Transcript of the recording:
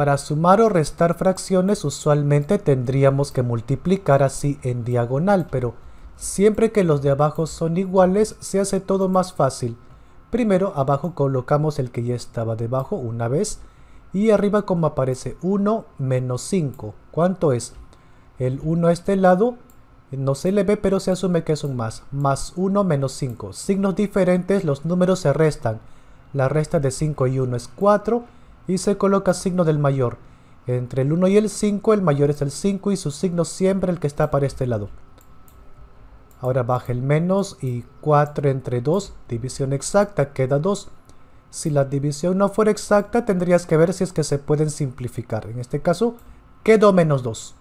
Para sumar o restar fracciones usualmente tendríamos que multiplicar así en diagonal, pero siempre que los de abajo son iguales se hace todo más fácil. Primero abajo colocamos el que ya estaba debajo una vez y arriba como aparece 1 menos 5. ¿Cuánto es? El 1 a este lado no se le ve pero se asume que es un más. Más 1 menos 5. Signos diferentes los números se restan. La resta de 5 y 1 es 4 y se coloca signo del mayor. Entre el 1 y el 5, el mayor es el 5 y su signo siempre el que está para este lado. Ahora baja el menos y 4 entre 2, división exacta, queda 2. Si la división no fuera exacta, tendrías que ver si es que se pueden simplificar. En este caso, quedó menos 2.